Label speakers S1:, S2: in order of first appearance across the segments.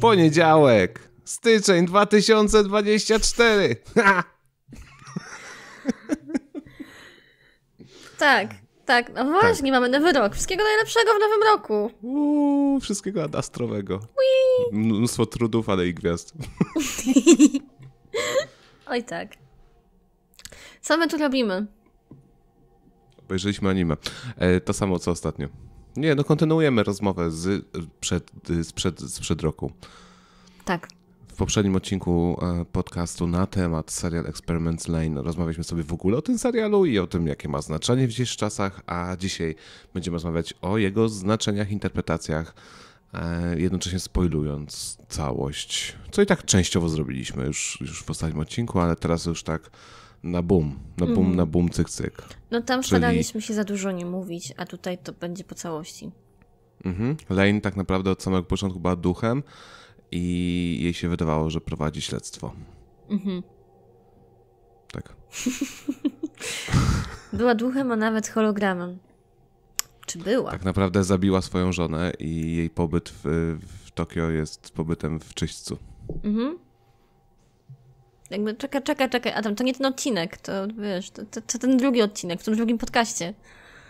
S1: Poniedziałek, styczeń 2024. Ha!
S2: Tak, tak, no właśnie, tak. mamy nowy rok. Wszystkiego najlepszego w nowym roku.
S1: Uuu, wszystkiego adastrowego.
S2: Wii.
S1: Mnóstwo trudów, ale i gwiazd.
S2: Oj tak. Co my tu robimy?
S1: Obejrzeliśmy anime. E, to samo co ostatnio. Nie, no kontynuujemy rozmowę z przed, sprzed, sprzed roku. Tak. W poprzednim odcinku e, podcastu na temat serial Experiments Lane rozmawialiśmy sobie w ogóle o tym serialu i o tym, jakie ma znaczenie w dzisiejszych czasach, a dzisiaj będziemy rozmawiać o jego znaczeniach, interpretacjach, e, jednocześnie spoilując całość, co i tak częściowo zrobiliśmy już, już w ostatnim odcinku, ale teraz już tak na boom, na bum, mm. na bum, cyk, cyk. No tam Czyli... staraliśmy
S2: się za dużo nie mówić, a tutaj to będzie po całości.
S1: Mhm. Lane tak naprawdę od samego początku była duchem i jej się wydawało, że prowadzi śledztwo. Mhm. Tak.
S2: była duchem, a nawet hologramem. Czy była? Tak
S1: naprawdę zabiła swoją żonę i jej pobyt w, w Tokio jest pobytem w czyśćcu.
S2: Mhm. Jakby czekaj, czekaj, czekaj, Adam, to nie ten odcinek, to wiesz, to, to, to ten drugi odcinek, w tym drugim podcaście.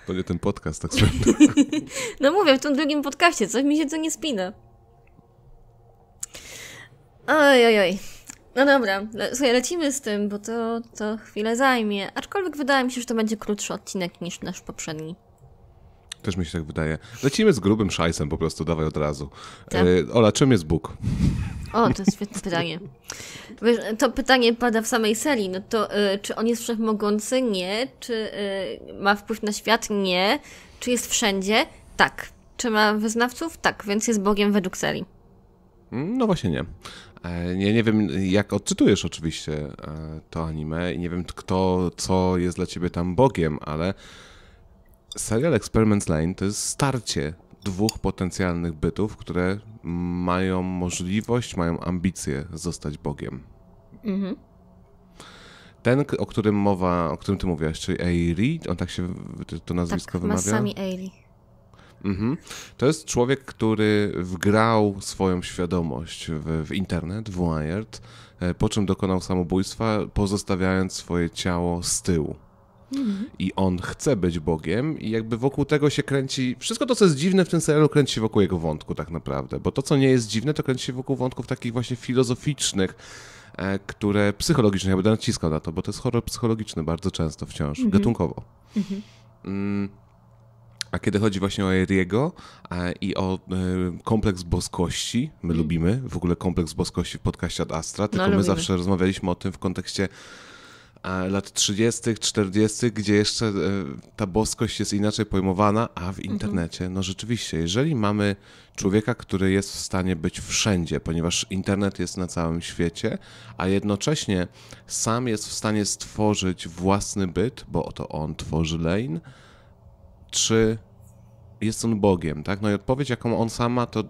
S1: To nie ten podcast, tak sobie.
S2: no mówię, w tym drugim podcaście, coś mi się co nie spina. Oj, oj, oj. No dobra, słuchaj, lecimy z tym, bo to, to chwilę zajmie. Aczkolwiek wydaje mi się, że to będzie krótszy odcinek niż nasz poprzedni.
S1: Też mi się tak wydaje. Lecimy z grubym szajsem po prostu, dawaj od razu. Tak. E, Ola, czym jest Bóg?
S2: O, to jest świetne pytanie. Wiesz, to pytanie pada w samej serii. No to y, czy on jest wszechmogący? Nie. Czy y, ma wpływ na świat? Nie. Czy jest wszędzie? Tak. Czy ma wyznawców? Tak, więc jest Bogiem według serii. Mm, no
S1: właśnie nie. Nie, nie wiem, jak odczytujesz oczywiście to anime i nie wiem, kto, co jest dla ciebie tam Bogiem, ale Serial Experiments Lane to jest starcie dwóch potencjalnych bytów, które mają możliwość, mają ambicje zostać Bogiem. Mhm. Ten, o którym mowa, o którym ty mówiłaś, czyli Eiri, on tak się to nazwisko tak, wymawia? Masami Eiri. Mhm. To jest człowiek, który wgrał swoją świadomość w, w internet, w Wired, e, po czym dokonał samobójstwa, pozostawiając swoje ciało z tyłu. I on chce być Bogiem, i jakby wokół tego się kręci. Wszystko to, co jest dziwne w tym serialu, kręci się wokół jego wątku, tak naprawdę. Bo to, co nie jest dziwne, to kręci się wokół wątków takich właśnie filozoficznych, e, które psychologicznie ja będę naciskał na to, bo to jest horror psychologiczny bardzo często wciąż, mhm. gatunkowo. Mhm. Mm. A kiedy chodzi właśnie o Eriego e, i o e, kompleks boskości, my mm. lubimy w ogóle kompleks boskości w podcaście Ad Astra, tylko no, my lubimy. zawsze rozmawialiśmy o tym w kontekście E, lat 30., 40., gdzie jeszcze e, ta boskość jest inaczej pojmowana, a w mhm. internecie, no rzeczywiście, jeżeli mamy człowieka, który jest w stanie być wszędzie, ponieważ internet jest na całym świecie, a jednocześnie sam jest w stanie stworzyć własny byt, bo oto on tworzy lane, czy jest on Bogiem, tak? No i odpowiedź, jaką on sama, to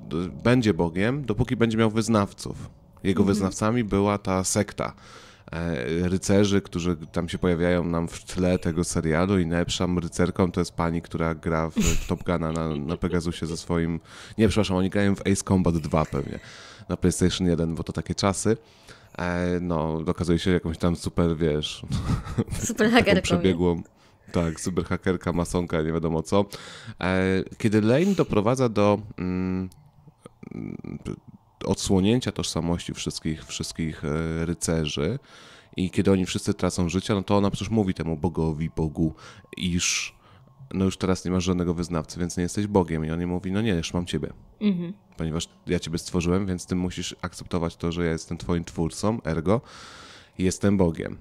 S1: będzie Bogiem, dopóki będzie miał wyznawców. Jego mhm. wyznawcami była ta sekta E, rycerzy, którzy tam się pojawiają nam w tle tego serialu i najlepszą rycerką to jest pani, która gra w Top Guna na, na Pegasusie ze swoim... Nie, przepraszam, oni grają w Ace Combat 2 pewnie, na PlayStation 1, bo to takie czasy e, no, okazuje się jakąś tam super, wiesz, super hakerką, przebiegłą. Tak, super hakerka, masonka, nie wiadomo co. E, kiedy Lane doprowadza do, mm, odsłonięcia tożsamości wszystkich, wszystkich e, rycerzy i kiedy oni wszyscy tracą życia, no to ona przecież mówi temu bogowi, bogu, iż no już teraz nie masz żadnego wyznawcy, więc nie jesteś Bogiem. I on jej mówi, no nie, już mam ciebie. Mhm. Ponieważ ja ciebie stworzyłem, więc ty musisz akceptować to, że ja jestem twoim twórcą, ergo jestem Bogiem.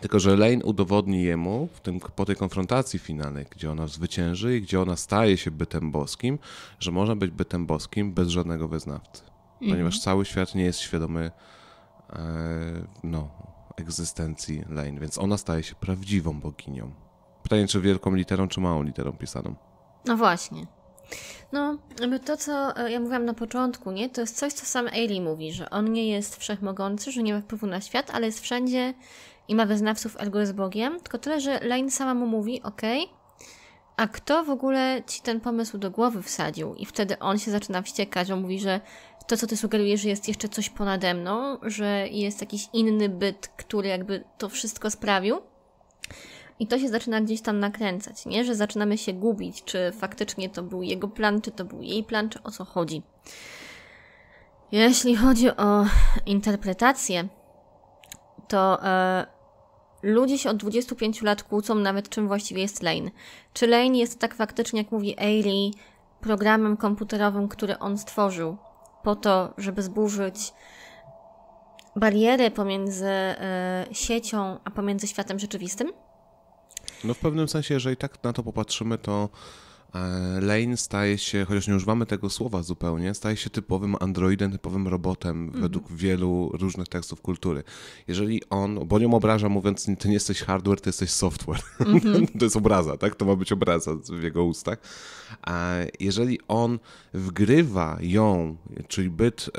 S1: Tylko, że Lane udowodni jemu w tym, po tej konfrontacji finalnej, gdzie ona zwycięży i gdzie ona staje się bytem boskim, że można być bytem boskim bez żadnego wyznawcy. Mhm. Ponieważ cały świat nie jest świadomy e, no, egzystencji Lane, więc ona staje się prawdziwą boginią. Pytanie, czy wielką literą, czy małą literą pisaną.
S2: No właśnie. No, to co e, ja mówiłam na początku, nie? To jest coś, co sam Ailey mówi, że on nie jest wszechmogący, że nie ma wpływu na świat, ale jest wszędzie i ma wyznawców, albo jest Bogiem, tylko tyle, że Lane sama mu mówi, okej, a kto w ogóle ci ten pomysł do głowy wsadził? I wtedy on się zaczyna wściekać, on mówi, że to, co ty sugerujesz, jest jeszcze coś ponade mną, że jest jakiś inny byt, który jakby to wszystko sprawił. I to się zaczyna gdzieś tam nakręcać, nie? Że zaczynamy się gubić, czy faktycznie to był jego plan, czy to był jej plan, czy o co chodzi. Jeśli chodzi o interpretację, to e, ludzie się od 25 lat kłócą nawet czym właściwie jest Lane. Czy Lane jest tak faktycznie, jak mówi Ailey, programem komputerowym, który on stworzył po to, żeby zburzyć bariery pomiędzy y, siecią, a pomiędzy światem rzeczywistym?
S1: No w pewnym sensie, jeżeli tak na to popatrzymy, to E, Lane staje się, chociaż nie używamy tego słowa zupełnie, staje się typowym androidem, typowym robotem mhm. według wielu różnych tekstów kultury. Jeżeli on, bo nią obraża mówiąc, ty nie jesteś hardware, ty jesteś software. Mhm. to jest obraza, tak? To ma być obraza w jego ustach. A jeżeli on wgrywa ją, czyli byt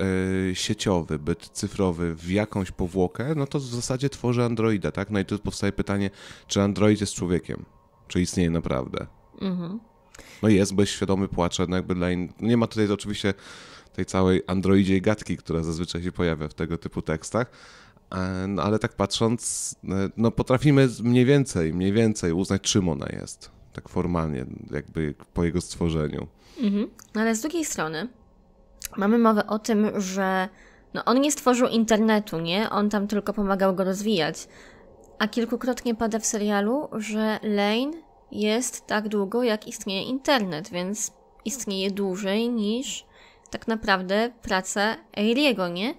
S1: y, sieciowy, byt cyfrowy w jakąś powłokę, no to w zasadzie tworzy androida, tak? No i tu powstaje pytanie, czy android jest człowiekiem? Czy istnieje naprawdę? Mhm. No jest, bo jest świadomy płacze, no jakby dla in... No nie ma tutaj oczywiście tej całej androidziej gadki, która zazwyczaj się pojawia w tego typu tekstach, e, no, ale tak patrząc, e, no potrafimy mniej więcej, mniej więcej uznać, czym ona jest, tak formalnie, jakby po jego stworzeniu.
S2: Mhm. No ale z drugiej strony mamy mowę o tym, że no, on nie stworzył internetu, nie? On tam tylko pomagał go rozwijać. A kilkukrotnie pada w serialu, że Lane jest tak długo, jak istnieje internet, więc istnieje dłużej niż tak naprawdę praca Eiriego, nie?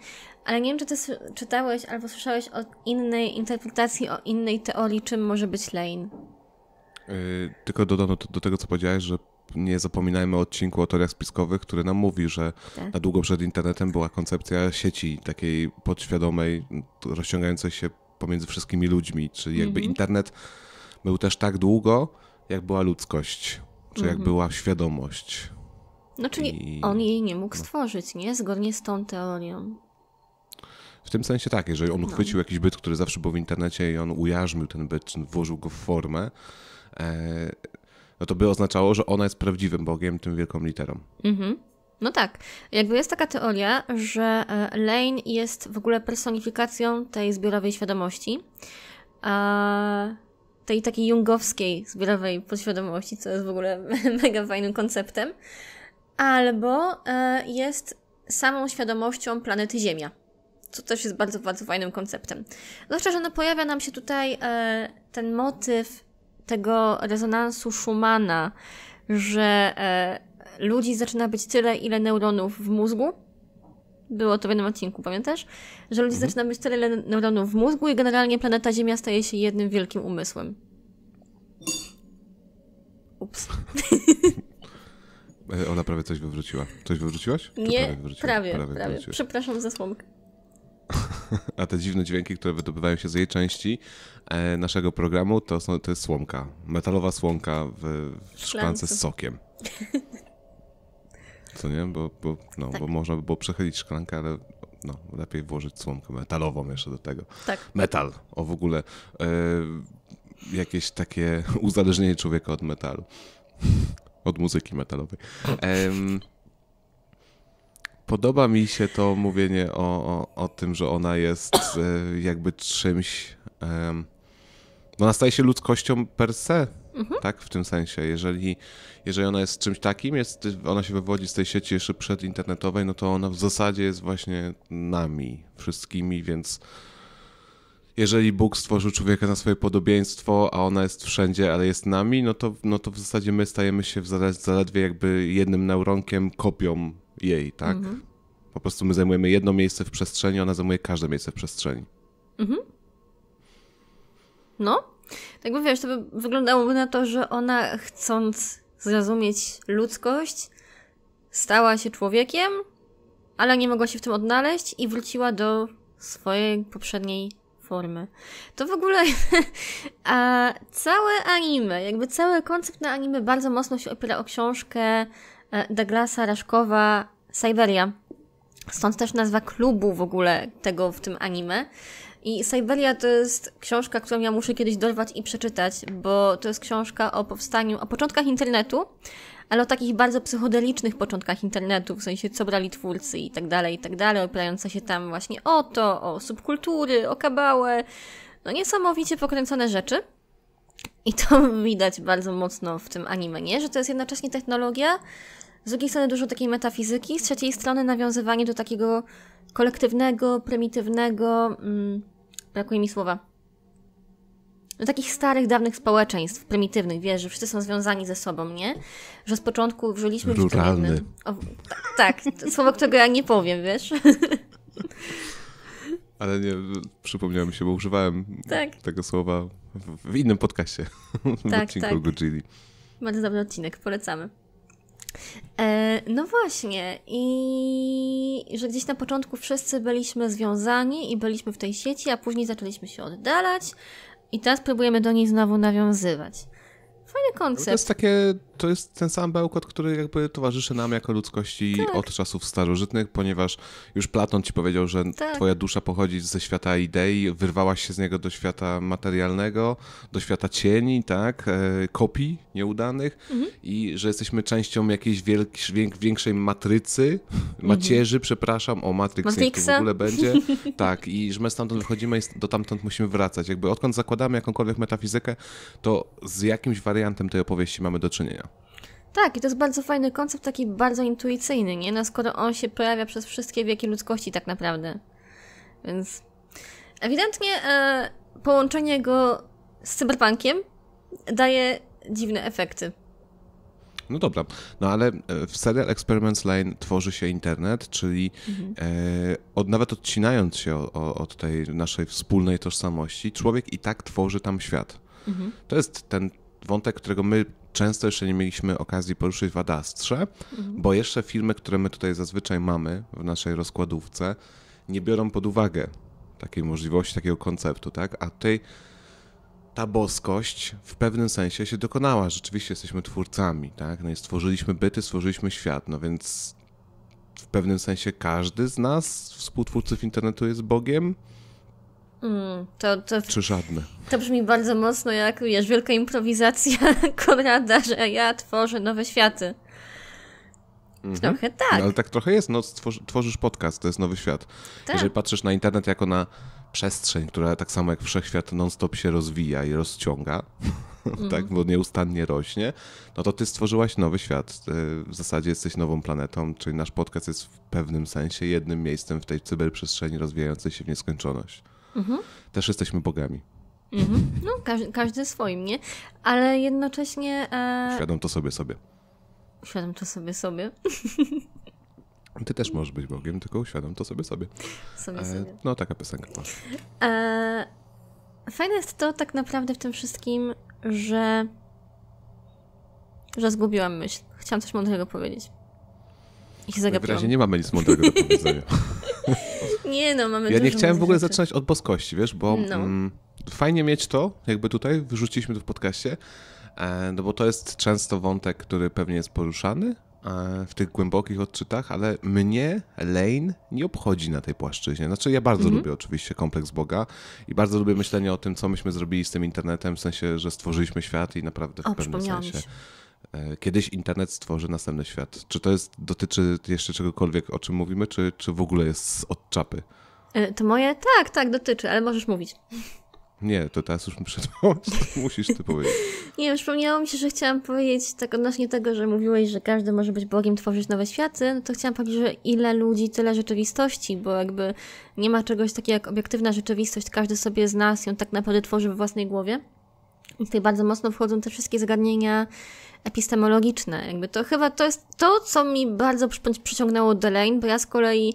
S2: Ale nie wiem, czy ty czytałeś albo słyszałeś o innej interpretacji, o innej teorii, czym może być Lane.
S1: Yy, tylko dodano do, do tego, co powiedziałeś, że nie zapominajmy o odcinku o teoriach spiskowych, który nam mówi, że tak. na długo przed internetem była koncepcja sieci takiej podświadomej, rozciągającej się pomiędzy wszystkimi ludźmi, czyli jakby mhm. internet był też tak długo, jak była ludzkość, czy jak mhm. była świadomość.
S2: No czyli I... on jej nie mógł no. stworzyć, nie? Zgodnie z tą teorią.
S1: W tym sensie tak, jeżeli on no. uchwycił jakiś byt, który zawsze był w internecie i on ujarzmił ten byt, włożył go w formę, e, no to by oznaczało, że ona jest prawdziwym Bogiem, tym wielką literą.
S2: Mhm. No tak. Jakby jest taka teoria, że e, Lane jest w ogóle personifikacją tej zbiorowej świadomości. A... E tej takiej jungowskiej zbiorowej podświadomości, co jest w ogóle mega fajnym konceptem, albo e, jest samą świadomością planety Ziemia, co też jest bardzo, bardzo fajnym konceptem. Zwłaszcza, że no pojawia nam się tutaj e, ten motyw tego rezonansu Schumana, że e, ludzi zaczyna być tyle, ile neuronów w mózgu, było to w jednym odcinku, pamiętasz? Że ludzie mhm. zaczyna mieć tyle neuronów w mózgu i generalnie planeta Ziemia staje się jednym wielkim umysłem. Ups.
S1: E, Ola prawie coś wywróciła. Coś wywróciłaś? Czy Nie, prawie, wywróciła? prawie, prawie, prawie.
S2: Przepraszam za słomkę.
S1: A te dziwne dźwięki, które wydobywają się z jej części e, naszego programu, to, są, to jest słomka. Metalowa słomka w, w szklance z sokiem. co nie? Bo, bo, no, tak. bo można by było przechylić szklankę, ale no, lepiej włożyć słomkę metalową jeszcze do tego. Tak. Metal, o w ogóle e, jakieś takie uzależnienie człowieka od metalu, od muzyki metalowej. E, podoba mi się to mówienie o, o, o tym, że ona jest e, jakby czymś... No, ona staje się ludzkością per se, Mhm. Tak, w tym sensie, jeżeli, jeżeli ona jest czymś takim, jest, ona się wywodzi z tej sieci jeszcze przedinternetowej, no to ona w zasadzie jest właśnie nami wszystkimi, więc jeżeli Bóg stworzył człowieka na swoje podobieństwo, a ona jest wszędzie, ale jest nami, no to, no to w zasadzie my stajemy się zaledwie jakby jednym neuronkiem, kopią jej, tak? Mhm. Po prostu my zajmujemy jedno miejsce w przestrzeni, ona zajmuje każde miejsce w przestrzeni.
S2: Mhm. No, tak mówię, wiesz, to by wyglądałoby na to, że ona chcąc zrozumieć ludzkość, stała się człowiekiem, ale nie mogła się w tym odnaleźć i wróciła do swojej poprzedniej formy. To w ogóle a całe anime, jakby cały koncept na anime bardzo mocno się opiera o książkę e, Douglasa Raszkowa Syberia. Stąd też nazwa klubu w ogóle tego w tym anime. I Siberia to jest książka, którą ja muszę kiedyś dorwać i przeczytać, bo to jest książka o powstaniu, o początkach internetu, ale o takich bardzo psychodelicznych początkach internetu, w sensie co brali twórcy i tak dalej, i tak dalej, opierająca się tam właśnie o to, o subkultury, o kabałę, no niesamowicie pokręcone rzeczy. I to widać bardzo mocno w tym anime, nie? Że to jest jednocześnie technologia, z drugiej strony dużo takiej metafizyki, z trzeciej strony nawiązywanie do takiego kolektywnego, prymitywnego, mm, brakuje mi słowa, do takich starych, dawnych społeczeństw, prymitywnych, wiesz, że wszyscy są związani ze sobą, nie? Że z początku żyliśmy Ruralny. w O, tak, słowo, którego ja nie powiem, wiesz?
S1: Ale nie, przypomniałem mi się, bo używałem tak. tego słowa w, w, innym podcaście, w tak, odcinku tak.
S2: Bardzo dobry odcinek, polecamy. E, no właśnie, i że gdzieś na początku wszyscy byliśmy związani i byliśmy w tej sieci, a później zaczęliśmy się oddalać, i teraz próbujemy do niej znowu nawiązywać. Fajny koncept. No to jest takie,
S1: to jest ten sam bełkot, który jakby towarzyszy nam jako ludzkości tak. od czasów starożytnych, ponieważ już Platon ci powiedział, że tak. twoja dusza pochodzi ze świata idei, wyrwałaś się z niego do świata materialnego, do świata cieni, tak, e, kopii nieudanych mhm. i że jesteśmy częścią jakiejś większej matrycy, mhm. macierzy, mhm. przepraszam, o Matrix, Matrixa. w ogóle będzie, tak, i że my stamtąd wychodzimy i do tamtąd musimy wracać. Jakby odkąd zakładamy jakąkolwiek metafizykę, to z jakimś wariantem wariantem tej opowieści mamy do czynienia.
S2: Tak, i to jest bardzo fajny koncept, taki bardzo intuicyjny, nie? No skoro on się pojawia przez wszystkie wieki ludzkości tak naprawdę. Więc ewidentnie e, połączenie go z cyberpunkiem daje dziwne efekty.
S1: No dobra, no ale e, w serial Experiments Line* tworzy się internet, czyli mhm. e, od, nawet odcinając się o, o, od tej naszej wspólnej tożsamości, człowiek i tak tworzy tam świat. Mhm. To jest ten wątek, którego my często jeszcze nie mieliśmy okazji poruszyć w Adastrze, mhm. bo jeszcze filmy, które my tutaj zazwyczaj mamy w naszej rozkładówce, nie biorą pod uwagę takiej możliwości, takiego konceptu, tak? A tutaj ta boskość w pewnym sensie się dokonała. Rzeczywiście jesteśmy twórcami, tak? No i stworzyliśmy byty, stworzyliśmy świat, no więc w pewnym sensie każdy z nas, współtwórców internetu, jest Bogiem.
S2: Mm, to, to, Czy żadne? To brzmi bardzo mocno jak, wiesz, wielka improwizacja Konrada, że ja tworzę nowe światy.
S1: Mhm. Trochę tak. No, ale tak trochę jest. No, tworzysz podcast, to jest nowy świat. Tak. Jeżeli patrzysz na internet jako na przestrzeń, która tak samo jak wszechświat non-stop się rozwija i rozciąga,
S2: tak, mhm.
S1: bo nieustannie rośnie, no to ty stworzyłaś nowy świat. W zasadzie jesteś nową planetą, czyli nasz podcast jest w pewnym sensie jednym miejscem w tej cyberprzestrzeni rozwijającej się w nieskończoność. Mhm. Też jesteśmy bogami.
S2: Mhm. No, każdy, każdy, swoim, nie? Ale jednocześnie. E... Świadom to sobie sobie. Świadom to sobie sobie.
S1: Ty też możesz być Bogiem, tylko uświadom to sobie sobie.
S2: sobie, e, sobie. no, taka piosenka no. E, fajne jest to tak naprawdę w tym wszystkim, że że zgubiłam myśl. Chciałam coś mądrego powiedzieć. I się zagapiłam. W razie nie mamy nic mądrego do powiedzenia. Nie no, mamy Ja nie chciałem w ogóle rzeczy.
S1: zaczynać od boskości, wiesz, bo no. mm, fajnie mieć to, jakby tutaj wyrzuciliśmy to w podcaście, e, no bo to jest często wątek, który pewnie jest poruszany e, w tych głębokich odczytach, ale mnie Lane nie obchodzi na tej płaszczyźnie. Znaczy ja bardzo mhm. lubię oczywiście kompleks Boga i bardzo lubię myślenie o tym, co myśmy zrobili z tym internetem, w sensie, że stworzyliśmy świat i naprawdę w o, pewnym sensie... Się E, kiedyś internet stworzy następny świat. Czy to jest, dotyczy jeszcze czegokolwiek, o czym mówimy, czy, czy w ogóle jest od czapy?
S2: E, to moje? Tak, tak, dotyczy, ale możesz mówić.
S1: Nie, to teraz już przerwałeś, musisz ty powiedzieć.
S2: Nie, przypomniało mi się, że chciałam powiedzieć tak odnośnie tego, że mówiłeś, że każdy może być Bogiem, tworzyć nowe światy, no to chciałam powiedzieć, że ile ludzi, tyle rzeczywistości, bo jakby nie ma czegoś takiego jak obiektywna rzeczywistość, każdy sobie z nas ją tak naprawdę tworzy we własnej głowie. I tutaj bardzo mocno wchodzą te wszystkie zagadnienia epistemologiczne. Jakby to chyba to jest to, co mi bardzo przyciągnęło Delane, bo ja z kolei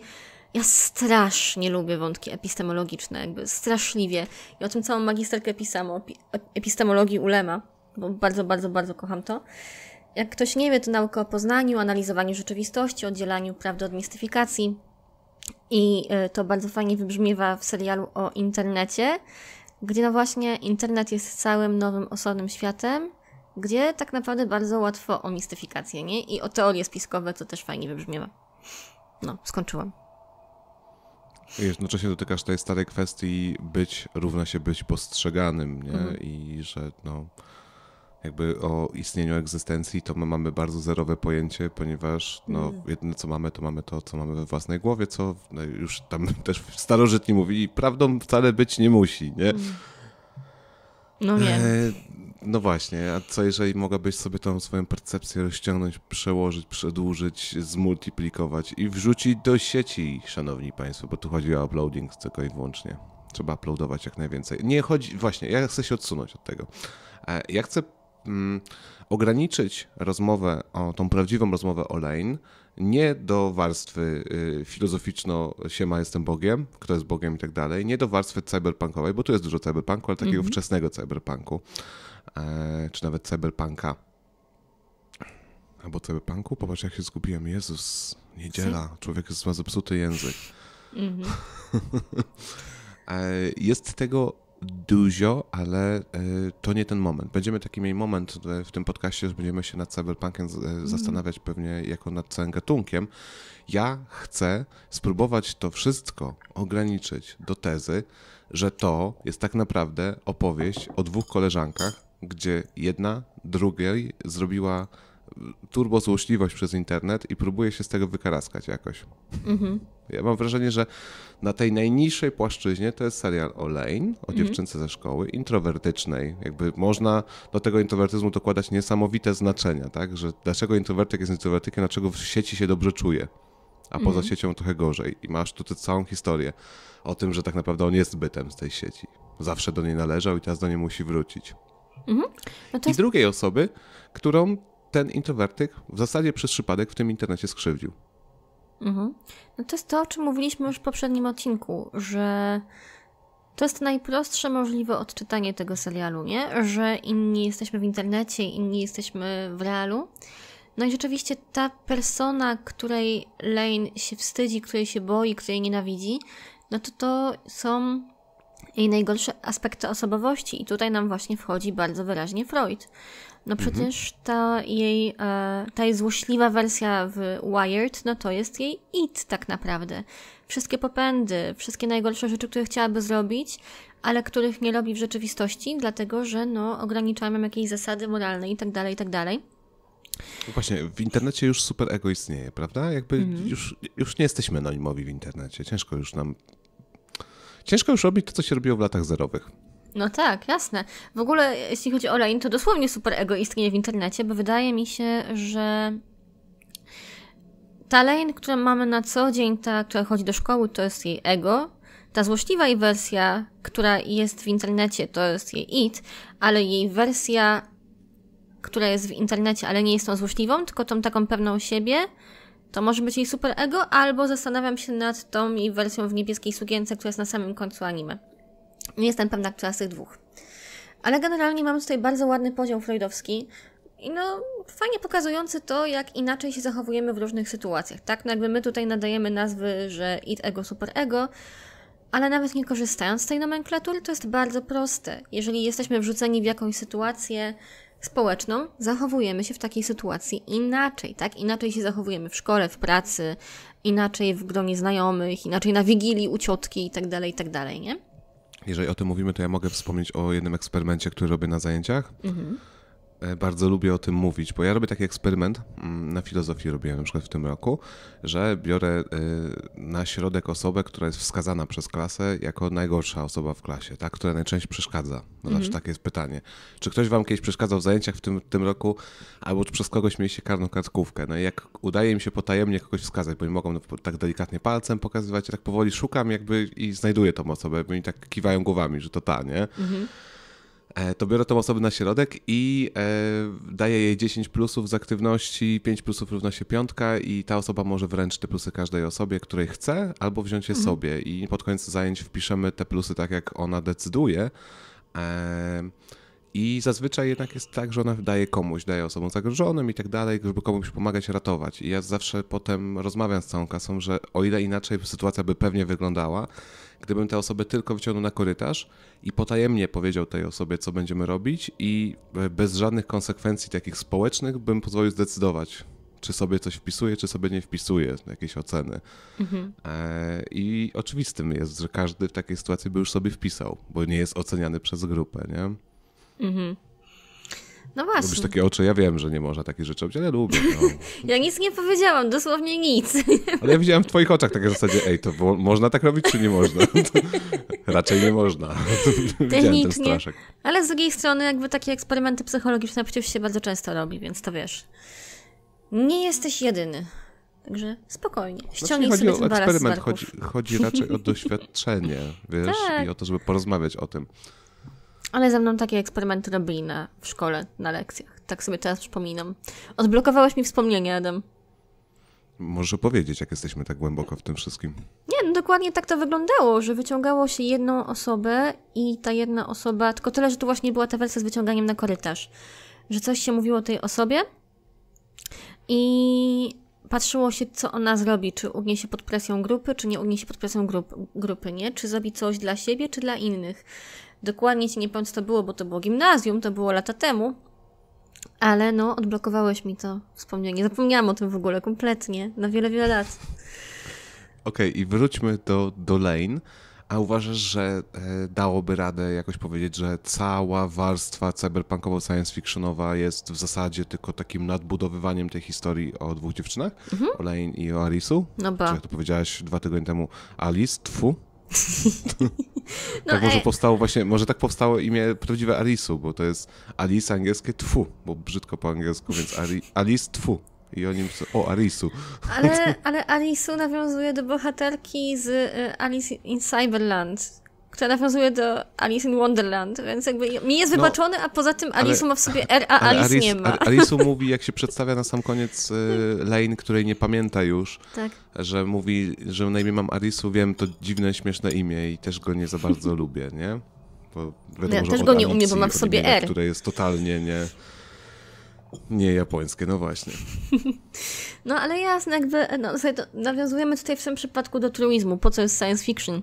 S2: ja strasznie lubię wątki epistemologiczne, jakby straszliwie. I o tym całą magisterkę pisam, o epistemologii Ulema, bo bardzo, bardzo, bardzo kocham to. Jak ktoś nie wie, to nauka o poznaniu, analizowaniu rzeczywistości, oddzielaniu prawdy od mistyfikacji. I e, to bardzo fajnie wybrzmiewa w serialu o internecie, gdzie no właśnie internet jest całym nowym, osobnym światem, gdzie tak naprawdę bardzo łatwo o mistyfikację, nie? I o teorie spiskowe, co też fajnie wybrzmiewa. No, skończyłam.
S1: jednocześnie dotykasz tej starej kwestii być równa się być postrzeganym, nie? Mhm. I że no jakby o istnieniu egzystencji, to my mamy bardzo zerowe pojęcie, ponieważ no, mm. jedyne co mamy, to mamy to, co mamy we własnej głowie, co no, już tam też starożytni mówili, prawdą wcale być nie musi, nie? Mhm. No nie. E, no właśnie, a co jeżeli mogłabyś sobie tą swoją percepcję rozciągnąć, przełożyć, przedłużyć, zmultiplikować i wrzucić do sieci, szanowni państwo, bo tu chodzi o uploading tylko i wyłącznie. Trzeba uploadować jak najwięcej. Nie chodzi, właśnie, ja chcę się odsunąć od tego. E, ja chcę mm, ograniczyć rozmowę, o, tą prawdziwą rozmowę o Lane nie do warstwy y, filozoficzno-siema jestem Bogiem, kto jest Bogiem i tak dalej, nie do warstwy cyberpunkowej, bo tu jest dużo cyberpunku, ale takiego mm -hmm. wczesnego cyberpunku, e, czy nawet cyberpunka. Albo cyberpunku? Popatrz jak się zgubiłem. Jezus, niedziela, człowiek jest, ma zepsuty język. Mm -hmm. jest tego dużo, ale e, to nie ten moment. Będziemy taki mieli moment w tym podcaście, że będziemy się nad cyberpunkiem e, mhm. zastanawiać pewnie jako nad całym gatunkiem. Ja chcę spróbować to wszystko ograniczyć do tezy, że to jest tak naprawdę opowieść o dwóch koleżankach, gdzie jedna drugiej zrobiła turbo złośliwość przez internet i próbuje się z tego wykaraskać jakoś. Mhm. Ja mam wrażenie, że na tej najniższej płaszczyźnie to jest serial O Lane, o mhm. dziewczynce mhm. ze szkoły, introwertycznej. Jakby można do tego introwertyzmu dokładać niesamowite znaczenia, tak? Że dlaczego introwertyk jest introwertykiem, dlaczego w sieci się dobrze czuje, a poza mhm. siecią trochę gorzej. I masz tutaj całą historię o tym, że tak naprawdę on jest bytem z tej sieci. Zawsze do niej należał i teraz do niej musi wrócić.
S2: Mhm. No I
S1: drugiej osoby, którą ten introwertyk w zasadzie przez przypadek w tym internecie skrzywdził.
S2: Mhm. No to jest to, o czym mówiliśmy już w poprzednim odcinku, że to jest najprostsze możliwe odczytanie tego serialu, nie? Że inni jesteśmy w internecie, inni jesteśmy w realu. No i rzeczywiście ta persona, której Lane się wstydzi, której się boi, której nienawidzi, no to to są jej najgorsze aspekty osobowości i tutaj nam właśnie wchodzi bardzo wyraźnie Freud, no mhm. przecież ta jej, e, ta jej złośliwa wersja w Wired, no to jest jej it tak naprawdę. Wszystkie popędy, wszystkie najgorsze rzeczy, które chciałaby zrobić, ale których nie robi w rzeczywistości, dlatego że no, ograniczamy jakieś zasady moralne itd., tak dalej. Tak
S1: no właśnie, w internecie już super ego istnieje, prawda? Jakby mhm. już, już nie jesteśmy anonimowi w internecie. Ciężko już nam... Ciężko już robić to, co się robiło w latach zerowych.
S2: No tak, jasne. W ogóle jeśli chodzi o Lane, to dosłownie super ego istnieje w internecie, bo wydaje mi się, że ta Lane, którą mamy na co dzień, ta, która chodzi do szkoły, to jest jej ego. Ta złośliwa jej wersja, która jest w internecie, to jest jej it, ale jej wersja, która jest w internecie, ale nie jest tą złośliwą, tylko tą taką pewną siebie, to może być jej super ego, albo zastanawiam się nad tą jej wersją w niebieskiej sukience, która jest na samym końcu anime. Nie jestem pewna, która z tych dwóch. Ale generalnie mamy tutaj bardzo ładny poziom freudowski i no, fajnie pokazujący to, jak inaczej się zachowujemy w różnych sytuacjach, tak? No jakby my tutaj nadajemy nazwy, że id ego, super ego, ale nawet nie korzystając z tej nomenklatury, to jest bardzo proste. Jeżeli jesteśmy wrzuceni w jakąś sytuację społeczną, zachowujemy się w takiej sytuacji inaczej, tak? Inaczej się zachowujemy w szkole, w pracy, inaczej w gronie znajomych, inaczej na wigilii u ciotki itd., tak itd., tak nie?
S1: Jeżeli o tym mówimy, to ja mogę wspomnieć o jednym eksperymencie, który robię na zajęciach. Mhm. E, bardzo lubię o tym mówić, bo ja robię taki eksperyment, mm, na filozofii robiłem na przykład w tym roku, że biorę e, na środek osobę, która jest wskazana przez klasę jako najgorsza osoba w klasie, ta, która najczęściej przeszkadza. No mhm. takie jest pytanie. Czy ktoś wam kiedyś przeszkadzał w zajęciach w tym, tym roku, albo czy przez kogoś mieliście karną kartkówkę? No i jak udaje mi się potajemnie kogoś wskazać, bo nie mogą tak delikatnie palcem pokazywać, tak powoli szukam jakby i znajduję tą osobę, bo oni tak kiwają głowami, że to ta, nie? Mhm. E, to biorę tą osobę na środek i e, daję jej 10 plusów z aktywności, 5 plusów równa się piątka i ta osoba może wręczyć te plusy każdej osobie, której chce, albo wziąć je mhm. sobie i pod koniec zajęć wpiszemy te plusy tak, jak ona decyduje. E, I zazwyczaj jednak jest tak, że ona daje komuś, daje osobom zagrożonym i tak dalej, żeby komuś pomagać, ratować. I ja zawsze potem rozmawiam z całą kasą, że o ile inaczej sytuacja by pewnie wyglądała, gdybym tę osobę tylko wyciągnął na korytarz i potajemnie powiedział tej osobie, co będziemy robić, i e, bez żadnych konsekwencji takich społecznych bym pozwolił zdecydować, czy sobie coś wpisuje, czy sobie nie wpisuje, jakieś oceny. Mhm. E, I oczywistym jest, że każdy w takiej sytuacji by już sobie wpisał, bo nie jest oceniany przez grupę, nie?
S2: Mhm. No właśnie. Robisz takie
S1: oczy, ja wiem, że nie można takich rzeczy robić, ale ja lubię. No.
S2: ja nic nie powiedziałam, dosłownie nic. ale ja
S1: widziałem w twoich oczach takie zasadzie, ej, to można tak robić, czy nie można? raczej nie można. widziałem ten straszek.
S2: Ale z drugiej strony jakby takie eksperymenty psychologiczne przecież się bardzo często robi, więc to wiesz. Nie jesteś jedyny. Także spokojnie. Znaczy, Ściągnij znaczy, nie chodzi o eksperyment, chodzi, chodzi, raczej o
S1: doświadczenie, wiesz, tak. i o to, żeby porozmawiać o tym.
S2: Ale ze mną takie eksperymenty robili na, w szkole, na lekcjach. Tak sobie teraz przypominam. Odblokowałeś mi wspomnienie, Adam.
S1: Może powiedzieć, jak jesteśmy tak głęboko w tym wszystkim.
S2: Nie, no dokładnie tak to wyglądało, że wyciągało się jedną osobę i ta jedna osoba, tylko tyle, że tu właśnie była ta wersja z wyciąganiem na korytarz. Że coś się mówiło tej osobie i patrzyło się, co ona zrobi, czy ugnie się pod presją grupy, czy nie ugnie się pod presją grup, grupy, nie? Czy zrobi coś dla siebie, czy dla innych. Dokładnie ci nie pamiętam, co to było, bo to było gimnazjum, to było lata temu. Ale no, odblokowałeś mi to wspomnienie. Zapomniałam o tym w ogóle kompletnie, na wiele, wiele lat.
S1: Okej, okay, i wróćmy do, do Lane. A uważasz, że e, dałoby radę jakoś powiedzieć, że cała warstwa cyberpunkowo-science fictionowa jest w zasadzie tylko takim nadbudowywaniem tej historii o dwóch dziewczynach, mhm. o Lane i o Alice'u, No ba. Czy jak to powiedziałaś dwa tygodnie temu, Alice, twu.
S2: Tak no, tak może e, powstało
S1: właśnie, może tak powstało imię prawdziwe Alisu, bo to jest Alice angielskie tfu, bo brzydko po angielsku, więc Ari, Alice tfu. I oni myślą, o Arisu.
S2: Ale, ale Arisu nawiązuje do bohaterki z y, Alice in Cyberland która nawiązuje do Alice in Wonderland, więc jakby mi jest no, wybaczony, no, a poza tym Alice ma w sobie R, a Alice, Alice, nie ma. Alice
S1: mówi, jak się przedstawia na sam koniec y, Lane, której nie pamięta już, tak. że mówi, że na imię mam Alice, wiem, to dziwne, śmieszne imię i też go nie za bardzo lubię, nie? Bo wiadomo, ja też go nie umiem, bo ma w sobie imienia, R. Które jest totalnie nie... Nie japońskie, no właśnie.
S2: No ale jasne, jakby, no, sobie to, nawiązujemy tutaj w tym przypadku do truizmu, po co jest science fiction.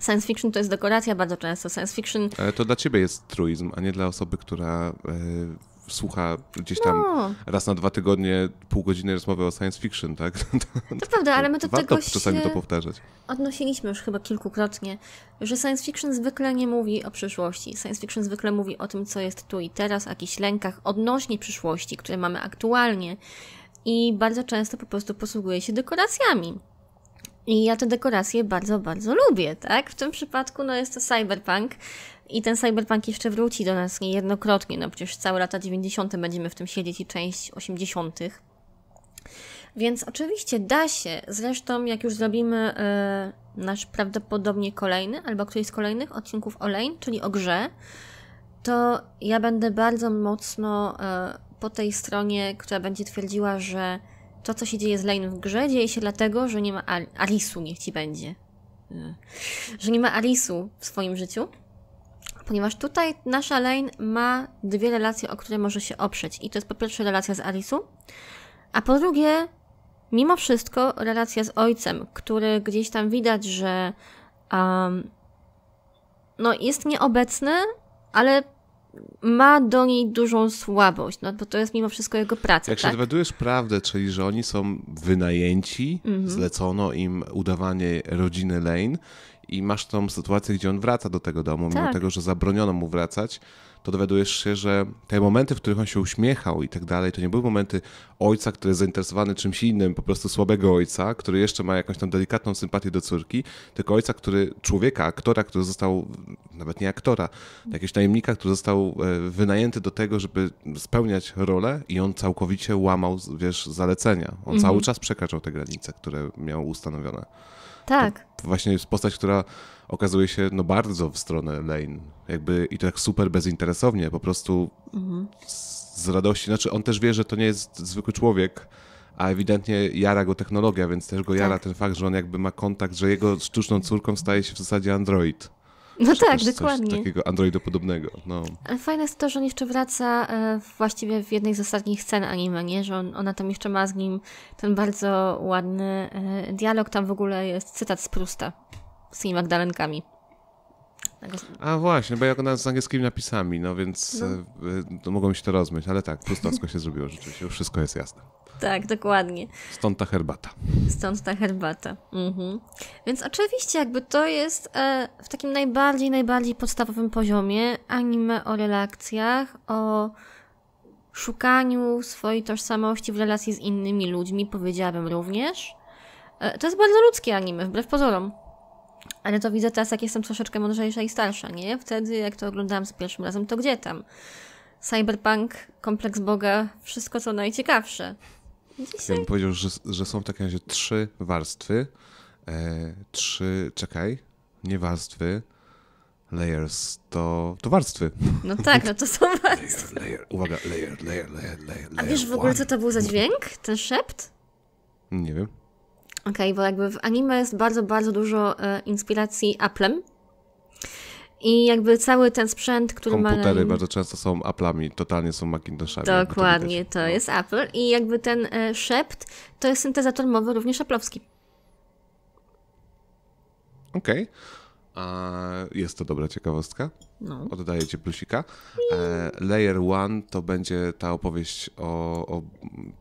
S2: Science fiction to jest dekoracja bardzo często. Science fiction.
S1: Ale to dla ciebie jest truizm, a nie dla osoby, która e, słucha gdzieś tam no. raz na dwa tygodnie pół godziny rozmowy o science fiction, tak? To, to prawda, ale my do tego czasami to powtarzać.
S2: Odnosiliśmy już chyba kilkukrotnie, że science fiction zwykle nie mówi o przyszłości. Science fiction zwykle mówi o tym, co jest tu i teraz, o jakichś lękach odnośnie przyszłości, które mamy aktualnie. I bardzo często po prostu posługuje się dekoracjami i ja te dekoracje bardzo, bardzo lubię, tak? W tym przypadku no, jest to cyberpunk. I ten cyberpunk jeszcze wróci do nas niejednokrotnie, no przecież całe lata 90. będziemy w tym siedzieć i część 80. Więc oczywiście da się, zresztą jak już zrobimy e, nasz prawdopodobnie kolejny albo któryś z kolejnych odcinków o Lane, czyli o grze, to ja będę bardzo mocno e, po tej stronie, która będzie twierdziła, że to, co się dzieje z Lane w grze, dzieje się dlatego, że nie ma Al Alisu, niech ci będzie. Y, że nie ma Alisu w swoim życiu, ponieważ tutaj nasza Lane ma dwie relacje, o które może się oprzeć. I to jest po pierwsze relacja z Alisu, a po drugie, mimo wszystko, relacja z ojcem, który gdzieś tam widać, że um, no, jest nieobecny, ale ma do niej dużą słabość, no bo to jest mimo wszystko jego praca. Jak tak? się
S1: dowiadujesz prawdę, czyli że oni są wynajęci, mhm. zlecono im udawanie rodziny Lane i masz tą sytuację, gdzie on wraca do tego domu, tak. mimo tego, że zabroniono mu wracać, to dowiadujesz się, że te momenty, w których on się uśmiechał i tak dalej, to nie były momenty ojca, który jest zainteresowany czymś innym, po prostu słabego ojca, który jeszcze ma jakąś tam delikatną sympatię do córki, tylko ojca, który, człowieka, aktora, który został, nawet nie aktora, jakiegoś najemnika, który został e, wynajęty do tego, żeby spełniać rolę i on całkowicie łamał, wiesz, zalecenia. On mhm. cały czas przekraczał te granice, które miał ustanowione. Tak. To właśnie jest postać, która okazuje się no bardzo w stronę Lane. Jakby i to tak super bezinteresownie, po prostu mhm. z radości. Znaczy on też wie, że to nie jest zwykły człowiek, a ewidentnie jara go technologia, więc też go jara tak. ten fakt, że on jakby ma kontakt, że jego sztuczną córką staje się w zasadzie android. No tak, dokładnie. takiego androidopodobnego. No.
S2: Ale fajne jest to, że on jeszcze wraca e, właściwie w jednej z ostatnich scen anime, nie? Że on, ona tam jeszcze ma z nim ten bardzo ładny e, dialog. Tam w ogóle jest cytat z Prusta z tymi magdalenkami. Tak
S1: A właśnie, bo ja oglądałem z angielskimi napisami, no więc no. E, e, mogą się to rozmyć, ale tak, pustacko się zrobiło rzeczywiście, już wszystko jest jasne.
S2: Tak, dokładnie. Stąd ta herbata. Stąd ta herbata. Mhm. Więc oczywiście jakby to jest e, w takim najbardziej, najbardziej podstawowym poziomie anime o relacjach, o szukaniu swojej tożsamości w relacji z innymi ludźmi, powiedziałabym również. to jest bardzo ludzkie anime, wbrew pozorom. Ale no to widzę teraz, jak jestem troszeczkę mądrzejsza i starsza, nie? Wtedy, jak to oglądałam z pierwszym razem, to gdzie tam? Cyberpunk, kompleks Boga, wszystko co najciekawsze. Dzisiaj... Ja bym
S1: powiedział, że, że są w takim razie trzy warstwy. E, trzy, czekaj, nie warstwy. Layers to, to warstwy. No tak, no
S2: to są warstwy.
S1: Layer, layer, uwaga, layer, layer, layer, layer. A wiesz w ogóle, co
S2: to był za dźwięk? Ten szept? Nie wiem. Okej, okay, bo jakby w anime jest bardzo, bardzo dużo e, inspiracji Applem. I jakby cały ten sprzęt, który Komputery ma... Komputery bardzo
S1: często są Applami, totalnie są Macintoshami. Tak
S2: Dokładnie, to, to, no. jest Apple. I jakby ten e, szept to jest syntezator mowy również Appleowski.
S1: Okej. Okay. jest to dobra ciekawostka? No. Oddaję ci plusika. E, layer One to będzie ta opowieść o, o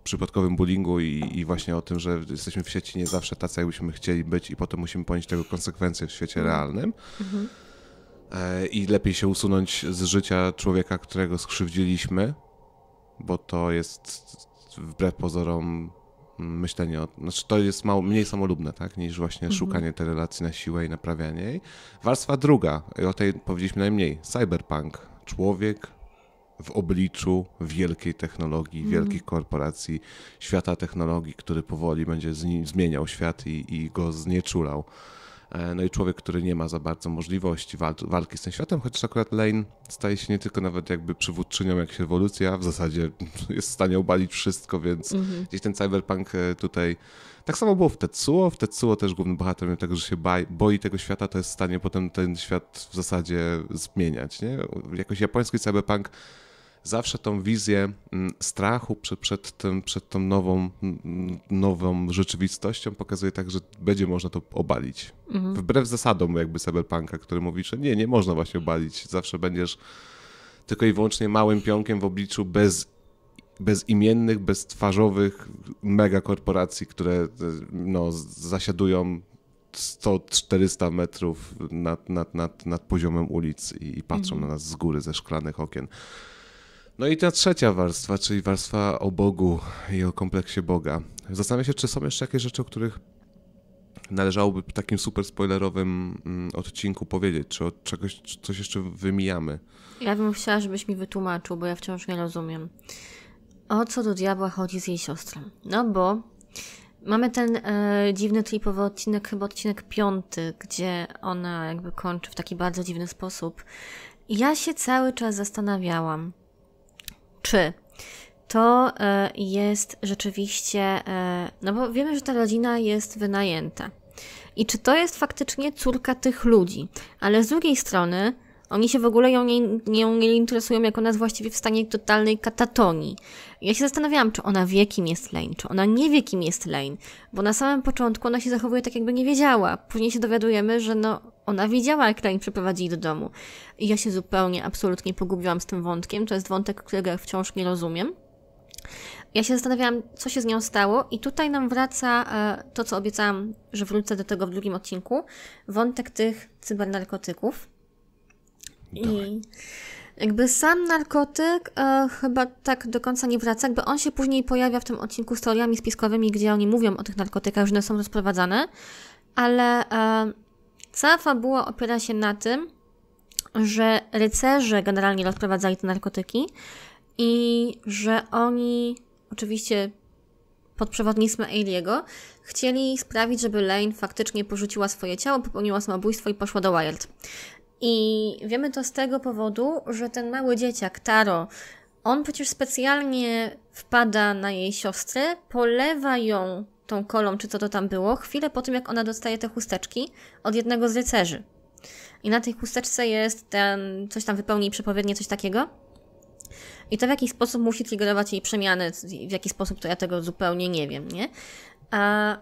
S1: przypadkowym bullyingu i, i, właśnie o tym, że jesteśmy w sieci nie zawsze tacy, jakbyśmy chcieli być i potem musimy ponieść tego konsekwencje w świecie mm. realnym. Mm-hmm. E, I lepiej się usunąć z życia człowieka, którego skrzywdziliśmy, bo to jest wbrew pozorom myślenie o znaczy to jest mało, mniej samolubne, tak, niż właśnie mhm. szukanie tej relacji na siłę i naprawianie jej. Warstwa druga, o tej powiedzieliśmy najmniej, cyberpunk. Człowiek w obliczu wielkiej technologii, mhm. wielkich korporacji, świata technologii, który powoli będzie zmieniał świat i, i go znieczulał. E, no i człowiek, który nie ma za bardzo możliwości walki z tym światem, chociaż akurat Lane staje się nie tylko nawet jakby przywódczynią jak się ewolucja w zasadzie jest w stanie obalić wszystko, więc mhm. gdzieś ten cyberpunk e, tutaj tak samo było w Tetsuo. W Tetsuo też głównym bohaterem tego, że się boi tego świata, to jest w stanie potem ten świat w zasadzie zmieniać. Nie? Jakoś japoński cyberpunk zawsze tą wizję mm, strachu przed, przed, tym, przed tą nową, mm, mm, nową rzeczywistością pokazuje tak, że będzie można to obalić. Mhm. Wbrew zasadom jakby cyberpunka, który mówi, że nie, nie można właśnie mhm. obalić, zawsze będziesz tylko i wyłącznie małym pionkiem w obliczu bez bezimiennych, beztwarzowych megakorporacji, które e, no, zasiadują 100-400 metrów nad, nad, nad, nad poziomem ulic i, i patrzą mhm. na nas z góry ze szklanych okien. No i ta trzecia warstwa, czyli warstwa o Bogu i o kompleksie Boga. Zastanawiam się, czy są jeszcze jakieś rzeczy, o których należałoby w takim super spoilerowym mm, odcinku powiedzieć, czy od czegoś, czy coś jeszcze wymijamy.
S2: Ja bym chciała, żebyś mi wytłumaczył, bo ja wciąż nie rozumiem. O co do diabła chodzi z jej siostrą? No bo mamy ten e, dziwny tripowy odcinek, chyba odcinek piąty, gdzie ona jakby kończy w taki bardzo dziwny sposób. Ja się cały czas zastanawiałam, czy to e, jest rzeczywiście, e, no bo wiemy, że ta rodzina jest wynajęta. I czy to jest faktycznie córka tych ludzi? Ale z drugiej strony, oni się w ogóle ją nie, nie interesują, jak ona jest właściwie w stanie totalnej katatonii. Ja się zastanawiałam, czy ona wie, kim jest Lane, czy ona nie wie, kim jest Lane, bo na samym początku ona się zachowuje tak, jakby nie wiedziała. Później się dowiadujemy, że no, ona wiedziała, jak Lane przeprowadzi jej do domu. I ja się zupełnie, absolutnie pogubiłam z tym wątkiem. To jest wątek, którego ja wciąż nie rozumiem. Ja się zastanawiałam, co się z nią stało, i tutaj nam wraca e, to, co obiecałam, że wrócę do tego w drugim odcinku. Wątek tych cybernarkotyków i jakby sam narkotyk e, chyba tak do końca nie wraca, jakby on się później pojawia w tym odcinku z teoriami spiskowymi, gdzie oni mówią o tych narkotykach, że one są rozprowadzane, ale e, cała fabuła opiera się na tym, że rycerze generalnie rozprowadzali te narkotyki i że oni oczywiście pod przewodnictwem Ailiego chcieli sprawić, żeby Lane faktycznie porzuciła swoje ciało, popełniła samobójstwo i poszła do Wild. I wiemy to z tego powodu, że ten mały dzieciak, Taro, on przecież specjalnie wpada na jej siostrę, polewa ją tą kolą, czy co to tam było, chwilę po tym, jak ona dostaje te chusteczki od jednego z rycerzy. I na tej chusteczce jest ten, coś tam wypełni przepowiednie, coś takiego. I to w jakiś sposób musi triggerować jej przemiany, w jaki sposób to ja tego zupełnie nie wiem, nie? A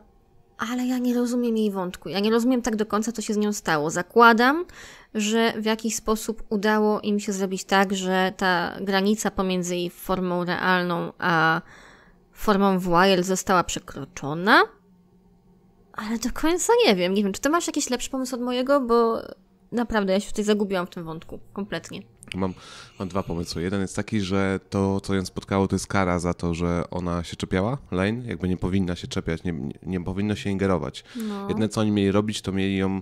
S2: ale ja nie rozumiem jej wątku. Ja nie rozumiem tak do końca, co się z nią stało. Zakładam, że w jakiś sposób udało im się zrobić tak, że ta granica pomiędzy jej formą realną a formą voyeur została przekroczona. Ale do końca nie wiem. Nie wiem, czy ty masz jakiś lepszy pomysł od mojego, bo naprawdę ja się tutaj zagubiłam w tym wątku. Kompletnie.
S1: Mam, mam dwa pomysły. Jeden jest taki, że to, co ją spotkało, to jest kara za to, że ona się czepiała, Lane, jakby nie powinna się czepiać, nie, nie, nie powinno się ingerować. No. Jedne, co oni mieli robić, to mieli ją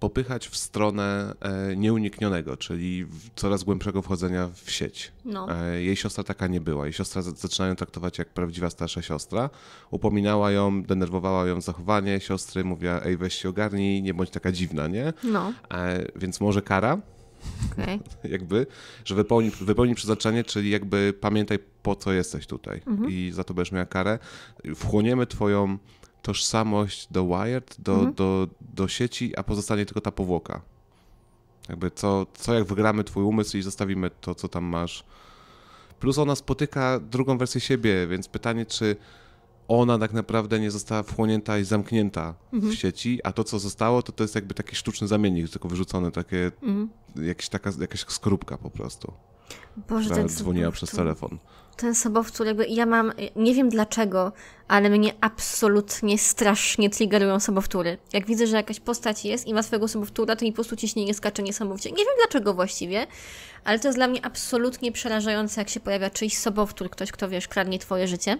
S1: popychać w stronę e, nieuniknionego, czyli coraz głębszego wchodzenia w sieć. No. E, jej siostra taka nie była. Jej siostra zaczynają traktować jak prawdziwa starsza siostra. Upominała ją, denerwowała ją zachowanie siostry, mówiła, ej weź się ogarnij, nie bądź taka dziwna, nie? No. E, więc może kara, Okay. jakby, że wypełni, wypełni przeznaczenie, czyli jakby pamiętaj po co jesteś tutaj mhm. i za to będziesz miała karę. Wchłoniemy twoją tożsamość do Wired, do, mhm. do, do sieci, a pozostanie tylko ta powłoka. Jakby co, co jak wygramy twój umysł i zostawimy to, co tam masz. Plus ona spotyka drugą wersję siebie, więc pytanie, czy ona tak naprawdę nie została wchłonięta i zamknięta mhm. w sieci, a to, co zostało, to to jest jakby taki sztuczny zamiennik, tylko wyrzucone takie, mhm. jakaś, taka, jakaś skorupka po prostu. Boże, która dzwoniła przez telefon.
S2: Ten sobowtór, jakby ja mam, nie wiem dlaczego, ale mnie absolutnie strasznie triggerują sobowtóry. Jak widzę, że jakaś postać jest i ma swojego sobowtóra, to mi po prostu ciśnienie skacze niesamowicie. Nie wiem dlaczego właściwie, ale to jest dla mnie absolutnie przerażające, jak się pojawia czyjś sobowtór, ktoś, kto, wiesz, kradnie twoje życie.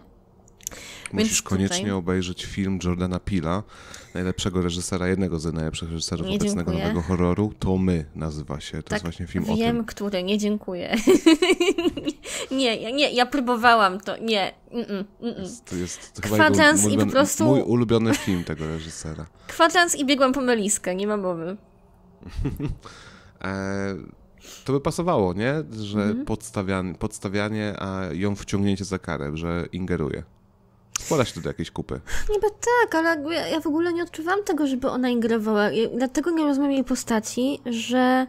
S2: Musisz Więc koniecznie tutaj...
S1: obejrzeć film Jordana Pila, najlepszego reżysera, jednego z najlepszych reżyserów nie obecnego dziękuję. nowego horroru. To my nazywa się. To tak, jest właśnie film wiem, o tym.
S2: Wiem, który, nie dziękuję. nie, nie, ja próbowałam to. Nie. Mm, mm, mm, mm.
S1: to jest to Kwadrans chyba ulubiony, i po prostu. Mój ulubiony film tego reżysera.
S2: Kwadrans i biegłam po meliskę, nie ma mowy.
S1: E, to by pasowało, nie? Że mhm. podstawianie, podstawianie, a ją wciągnięcie za karę, że ingeruje. Składa się do jakiejś kupy.
S2: Niby tak, ale ja, ja w ogóle nie odczuwam tego, żeby ona ingerowała. Ja, dlatego nie rozumiem jej postaci, że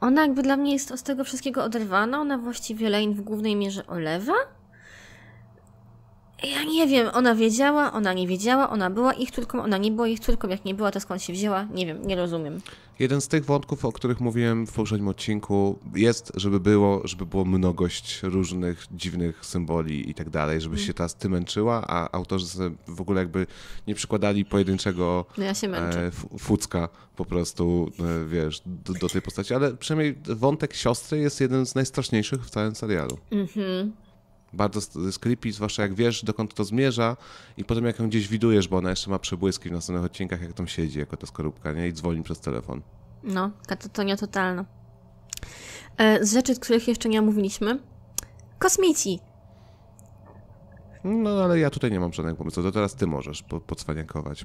S2: ona jakby dla mnie jest od tego wszystkiego oderwana. Ona właściwie Lane w głównej mierze olewa. Ja nie wiem, ona wiedziała, ona nie wiedziała, ona była ich córką, ona nie była ich córką. Jak nie była, to skąd się wzięła? Nie wiem, nie rozumiem
S1: jeden z tych wątków, o których mówiłem w poprzednim odcinku, jest, żeby było, żeby było mnogość różnych dziwnych symboli i tak dalej, żeby mm. się ta z tym męczyła, a autorzy w ogóle jakby nie przykładali pojedynczego no
S2: ja e,
S1: fucka po prostu, e, wiesz, do, do, tej postaci, ale przynajmniej wątek siostry jest jeden z najstraszniejszych w całym serialu.
S2: Mhm.
S1: Bardzo creepy, zwłaszcza jak wiesz, dokąd to zmierza i potem jak ją gdzieś widujesz, bo ona jeszcze ma przebłyski w następnych odcinkach, jak tam siedzi jako ta skorupka, nie? I dzwoni przez telefon.
S2: No, katatonia totalna. E, z rzeczy, których jeszcze nie omówiliśmy. Kosmici.
S1: No, ale ja tutaj nie mam żadnego pomysłu. To teraz ty możesz po,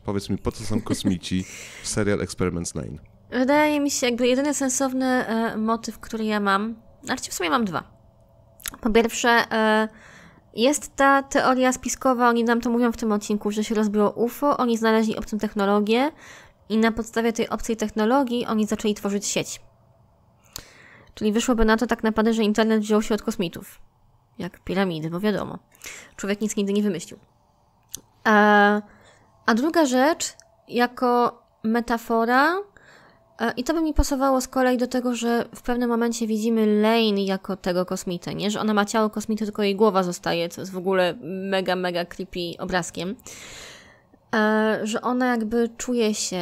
S1: Powiedz mi, po co są kosmici w serial Experiments 9?
S2: Wydaje mi się, jakby jedyny sensowny e, motyw, który ja mam, znaczy w sumie mam dwa. Po pierwsze, e, jest ta teoria spiskowa, oni nam to mówią w tym odcinku, że się rozbiło UFO, oni znaleźli obcą technologię i na podstawie tej obcej technologii oni zaczęli tworzyć sieć. Czyli wyszłoby na to tak naprawdę, że internet wziął się od kosmitów. Jak piramidy, bo wiadomo. Człowiek nic nigdy nie wymyślił. A, e, a druga rzecz, jako metafora, E, I to by mi pasowało z kolei do tego, że w pewnym momencie widzimy Lane jako tego kosmitę, nie? Że ona ma ciało kosmity, tylko jej głowa zostaje, co jest w ogóle mega, mega creepy obrazkiem. E, że ona jakby czuje się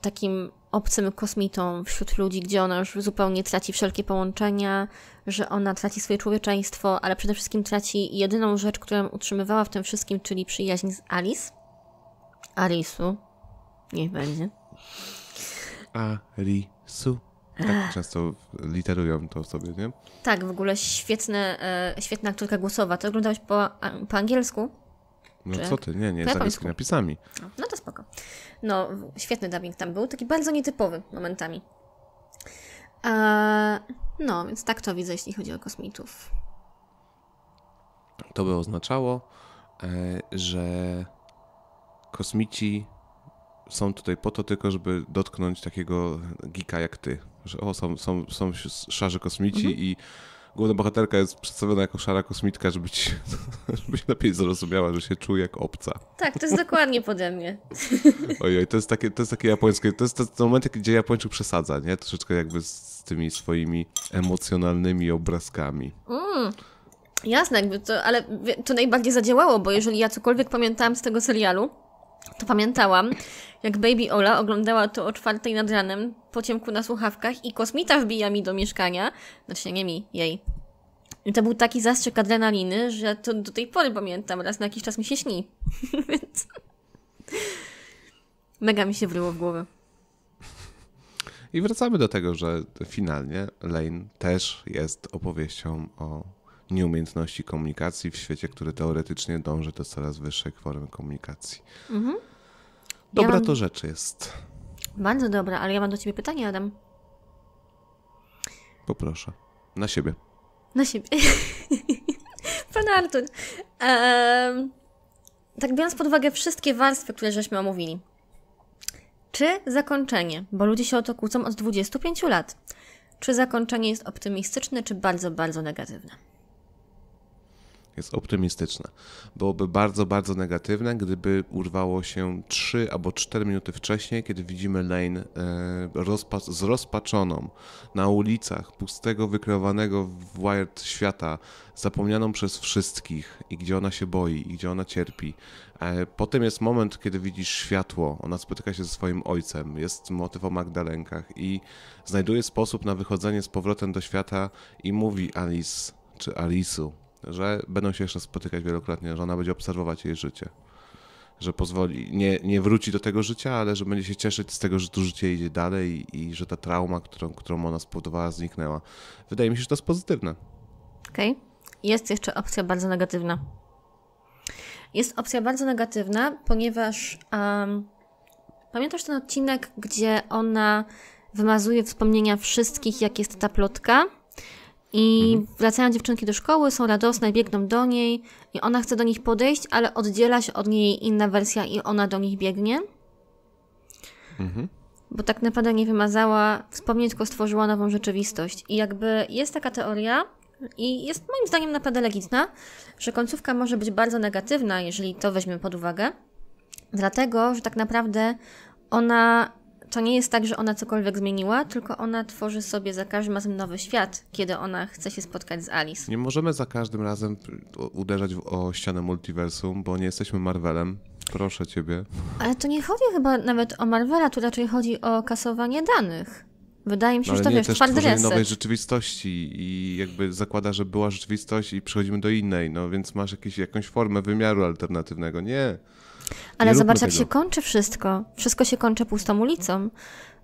S2: takim obcym kosmitą wśród ludzi, gdzie ona już zupełnie traci wszelkie połączenia, że ona traci swoje człowieczeństwo, ale przede wszystkim traci jedyną rzecz, którą utrzymywała w tym wszystkim, czyli przyjaźń z Alice. Arisu. Niech będzie.
S1: Arisu. Tak często literują to sobie, nie?
S2: Tak, w ogóle świetne, e, świetna aktorka głosowa. To oglądałeś po, po angielsku? No Czy co ty, nie, nie, z angielskimi napisami. No, to spoko. No, świetny dubbing tam był, taki bardzo nietypowy momentami. no, więc tak to widzę, jeśli chodzi o kosmitów.
S1: To by oznaczało, e, że kosmici są tutaj po to tylko, żeby dotknąć takiego geeka jak ty. Że o, są, są, są szarzy kosmici mhm. i główna bohaterka jest przedstawiona jako szara kosmitka, żeby ci, żebyś lepiej zrozumiała, że się czuje jak obca. Tak, to jest
S2: dokładnie pode mnie.
S1: Ojoj, to jest takie, to jest takie japońskie, to jest ten moment, gdzie Japończyk przesadza, nie? Troszeczkę jakby z tymi swoimi emocjonalnymi obrazkami.
S2: Mm. Jasne, jakby to, ale to najbardziej zadziałało, bo jeżeli ja cokolwiek pamiętałam z tego serialu, to pamiętałam, jak Baby Ola oglądała to o czwartej nad ranem po ciemku na słuchawkach i kosmita wbija mi do mieszkania. Znaczy nie mi, jej. I to był taki zastrzyk adrenaliny, że to do tej pory pamiętam. Raz na jakiś czas mi się śni. Więc... Mega mi się wryło w głowę.
S1: I wracamy do tego, że finalnie Lane też jest opowieścią o nieumiejętności komunikacji w świecie, który teoretycznie dąży do coraz wyższych form komunikacji.
S2: Mhm. Dobra ja mam... to rzecz jest. Bardzo dobra, ale ja mam do ciebie pytanie, Adam.
S1: Poproszę. Na siebie.
S2: Na siebie. Pan Artur. Um, tak biorąc pod uwagę wszystkie warstwy, które żeśmy omówili, czy zakończenie, bo ludzie się o to kłócą od 25 lat, czy zakończenie jest optymistyczne, czy bardzo, bardzo negatywne?
S1: jest optymistyczne. Byłoby bardzo, bardzo negatywne, gdyby urwało się 3 albo 4 minuty wcześniej, kiedy widzimy Lane e, rozpa z rozpaczoną na ulicach pustego, wykreowanego w Wired świata, zapomnianą przez wszystkich i gdzie ona się boi i gdzie ona cierpi. E, potem jest moment, kiedy widzisz światło, ona spotyka się ze swoim ojcem, jest motyw o Magdalenkach i znajduje sposób na wychodzenie z powrotem do świata i mówi Alice czy Alisu, że będą się jeszcze spotykać wielokrotnie, że ona będzie obserwować jej życie. Że pozwoli, nie, nie wróci do tego życia, ale że będzie się cieszyć z tego, że to życie idzie dalej i, i że ta trauma, którą, którą ona spowodowała, zniknęła. Wydaje mi się, że to jest pozytywne.
S2: Okej. Okay. Jest jeszcze opcja bardzo negatywna. Jest opcja bardzo negatywna, ponieważ um, pamiętasz ten odcinek, gdzie ona wymazuje wspomnienia wszystkich, jak jest ta plotka? I mhm. wracają dziewczynki do szkoły, są radosne, biegną do niej i ona chce do nich podejść, ale oddziela się od niej inna wersja i ona do nich biegnie. Mhm. Bo tak naprawdę nie wymazała wspomnień, tylko stworzyła nową rzeczywistość. I jakby jest taka teoria, i jest moim zdaniem naprawdę legitna, że końcówka może być bardzo negatywna, jeżeli to weźmiemy pod uwagę, dlatego, że tak naprawdę ona to nie jest tak, że ona cokolwiek zmieniła, tylko ona tworzy sobie za każdym razem nowy świat, kiedy ona chce się spotkać z Alice.
S1: Nie możemy za każdym razem uderzać w, o ścianę multiversum, bo nie jesteśmy Marvelem. Proszę ciebie.
S2: Ale to nie chodzi chyba nawet o Marvela, tu raczej chodzi o kasowanie danych. Wydaje mi się, no, że to nie, wiesz, też tworzenie nowej
S1: rzeczywistości i jakby zakłada, że była rzeczywistość i przechodzimy do innej, no więc masz jakieś, jakąś formę wymiaru alternatywnego. Nie. Ale zobacz, jak się
S2: kończy wszystko. Wszystko się kończy pustą ulicą.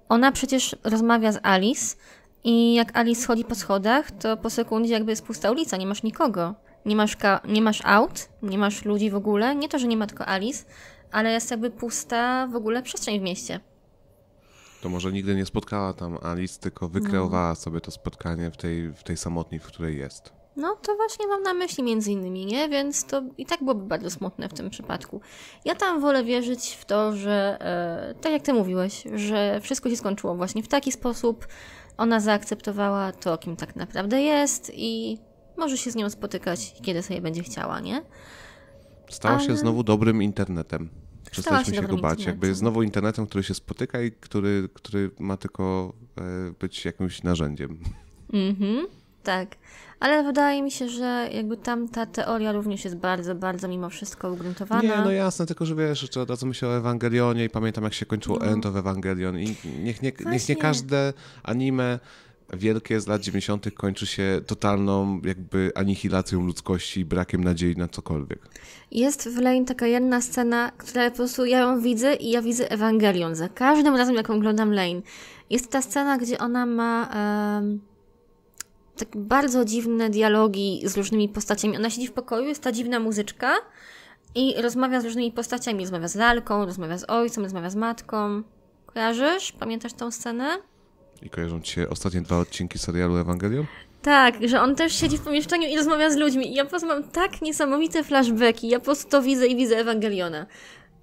S2: Ona przecież rozmawia z Alice i jak Alice schodzi po schodach, to po sekundzie jakby jest pusta ulica, nie masz nikogo. Nie masz, nie masz aut, nie masz ludzi w ogóle. Nie to, że nie ma tylko Alice, ale jest jakby pusta w ogóle przestrzeń w mieście.
S1: To może nigdy nie spotkała tam Alice, tylko no. wykreowała no. sobie to spotkanie w tej, w tej samotni, w której
S2: jest. No to właśnie mam na myśli między innymi, nie? Więc to i tak byłoby bardzo smutne w tym przypadku. Ja tam wolę wierzyć w to, że e, tak jak ty mówiłeś, że wszystko się skończyło właśnie w taki sposób. Ona zaakceptowała to, kim tak naprawdę jest i może się z nią spotykać, kiedy sobie będzie chciała, nie? Stała Ale... się znowu
S1: dobrym internetem. Przestaliśmy się, się go bać. Jakby znowu internetem, który się spotyka i który, który ma tylko e, być jakimś narzędziem.
S2: Mhm. Tak. Ale wydaje mi się, że jakby tam ta teoria również jest bardzo, bardzo mimo wszystko ugruntowana. Nie, no
S1: jasne, tylko że wiesz, że od razu myślę o Ewangelionie i pamiętam jak się kończyło no. End of Evangelion i niech nie, niech nie każde anime wielkie z lat 90. kończy się totalną jakby anihilacją ludzkości i brakiem nadziei na cokolwiek.
S2: Jest w Lane taka jedna scena, która po prostu ja ją widzę i ja widzę Ewangelion za każdym razem, jak oglądam Lane. Jest ta scena, gdzie ona ma tak bardzo dziwne dialogi z różnymi postaciami. Ona siedzi w pokoju, jest ta dziwna muzyczka i rozmawia z różnymi postaciami. Rozmawia z lalką, rozmawia z ojcem, rozmawia z matką. Kojarzysz? Pamiętasz tą scenę?
S1: I kojarzą ci się ostatnie dwa odcinki serialu Ewangelium?
S2: Tak, że on też siedzi w pomieszczeniu i rozmawia z ludźmi. I ja po prostu mam tak niesamowite flashbacki. Ja po prostu to widzę i widzę Ewangeliona.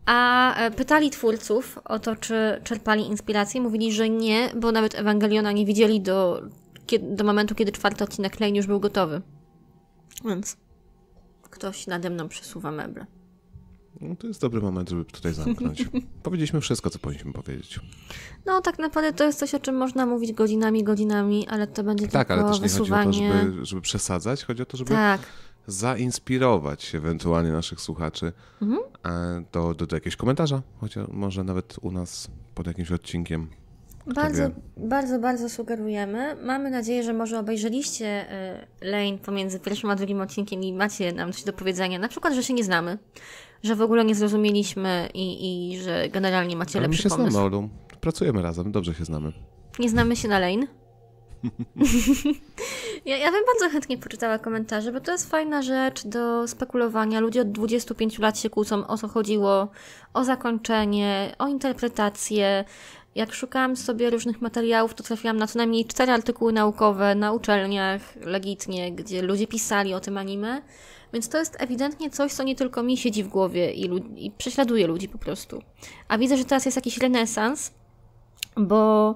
S2: A e, pytali twórców o to, czy czerpali inspirację. Mówili, że nie, bo nawet Ewangeliona nie widzieli do kiedy, do momentu, kiedy czwarty odcinek Lane już był gotowy. Więc ktoś nade mną przesuwa meble.
S1: No to jest dobry moment, żeby tutaj zamknąć. Powiedzieliśmy wszystko, co powinniśmy powiedzieć.
S2: No tak naprawdę to jest coś, o czym można mówić godzinami, godzinami, ale to będzie tak, tylko ale też nie wysuwanie... chodzi o to,
S1: żeby, żeby przesadzać, chodzi o to, żeby tak. zainspirować ewentualnie naszych słuchaczy mhm. E, do, do, do jakiegoś komentarza, chociaż może nawet u nas pod jakimś odcinkiem tak bardzo,
S2: bardzo, bardzo sugerujemy. Mamy nadzieję, że może obejrzeliście y, Lane pomiędzy pierwszym a drugim odcinkiem i macie nam coś do powiedzenia. Na przykład, że się nie znamy, że w ogóle nie zrozumieliśmy i, i że generalnie macie Ale lepszy pomysł. My się pomysł.
S1: znamy, Olu. Pracujemy razem, dobrze się znamy.
S2: Nie znamy się na Lane? ja, ja bym bardzo chętnie poczytała komentarze, bo to jest fajna rzecz do spekulowania. Ludzie od 25 lat się kłócą o co chodziło, o zakończenie, o interpretację, jak szukałam sobie różnych materiałów, to trafiłam na co najmniej cztery artykuły naukowe na uczelniach, legitnie, gdzie ludzie pisali o tym anime. Więc to jest ewidentnie coś, co nie tylko mi siedzi w głowie i, lud- i prześladuje ludzi po prostu. A widzę, że teraz jest jakiś renesans, bo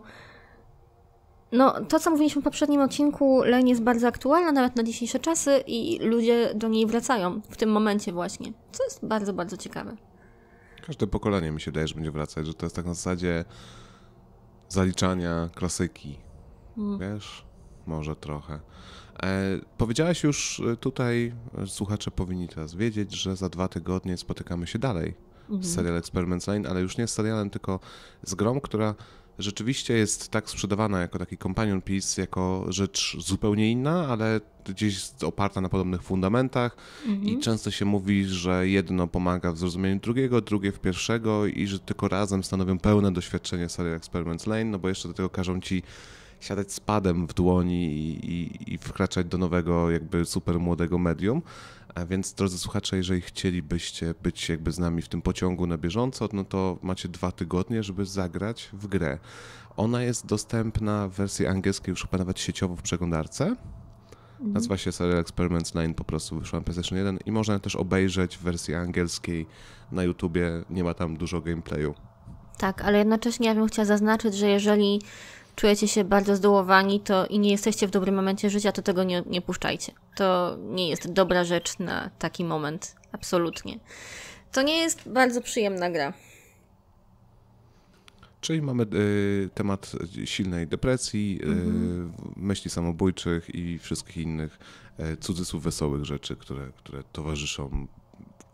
S2: no, to, co mówiliśmy w poprzednim odcinku, Lane jest bardzo aktualna nawet na dzisiejsze czasy i ludzie do niej wracają w tym momencie właśnie, co jest bardzo, bardzo ciekawe.
S1: Każde pokolenie mi się daje, że będzie wracać, że to jest tak na zasadzie zaliczania klasyki. Mm. Wiesz? Może trochę. E, powiedziałaś już e, tutaj, e, słuchacze powinni teraz wiedzieć, że za dwa tygodnie spotykamy się dalej mm. z serial Experiment Line, ale już nie z serialem, tylko z grą, która rzeczywiście jest tak sprzedawana jako taki companion piece, jako rzecz zupełnie inna, ale gdzieś oparta na podobnych fundamentach i mhm. często się mówi, że jedno pomaga w zrozumieniu drugiego, drugie w pierwszego i że tylko razem stanowią pełne doświadczenie serii Experiments Lane, no bo jeszcze do tego każą ci siadać z padem w dłoni i, i, i wkraczać do nowego, jakby super młodego medium. A więc, drodzy słuchacze, jeżeli chcielibyście być jakby z nami w tym pociągu na bieżąco, no to macie dwa tygodnie, żeby zagrać w grę. Ona jest dostępna w wersji angielskiej, już chyba nawet sieciowo w przeglądarce. Mhm. Nazywa się Serial Experiments 9, po prostu wyszła na PlayStation 1 i można też obejrzeć w wersji angielskiej na YouTubie. Nie ma tam dużo gameplayu.
S2: Tak, ale jednocześnie ja bym chciała zaznaczyć, że jeżeli czujecie się bardzo zdołowani to i nie jesteście w dobrym momencie życia, to tego nie, nie puszczajcie. To nie jest dobra rzecz na taki moment. Absolutnie. To nie jest bardzo przyjemna gra.
S1: Czyli mamy y, temat silnej depresji, mm -hmm. y, mhm. myśli samobójczych i wszystkich innych y, cudzysłów wesołych rzeczy, które, które towarzyszą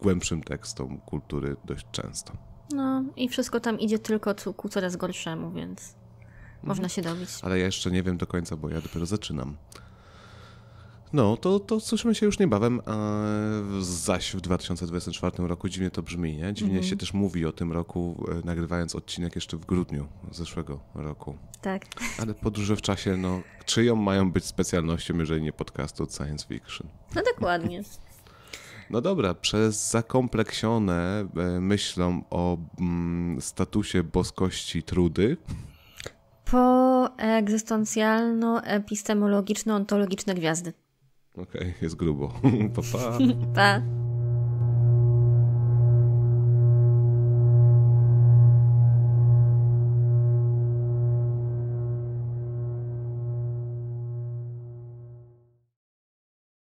S1: głębszym tekstom kultury dość często.
S2: No i wszystko tam idzie tylko ku coraz gorszemu, więc mhm. można się dowiedzieć.
S1: Ale ja jeszcze nie wiem do końca, bo ja dopiero zaczynam. No, to, to słyszymy się już niebawem, a zaś w 2024 roku dziwnie to brzmi, nie? Dziwnie mhm. się też mówi o tym roku, e, nagrywając odcinek jeszcze w grudniu zeszłego roku. Tak. Ale podróże w czasie, no, czyją mają być specjalnością, jeżeli nie podcastu od science fiction?
S2: No dokładnie.
S1: No dobra, przez zakompleksione e, myślą o mm, statusie boskości trudy.
S2: Po egzystencjalno-epistemologiczno-ontologiczne gwiazdy.
S1: Okej, okay, jest grubo. pa, pa.
S2: pa.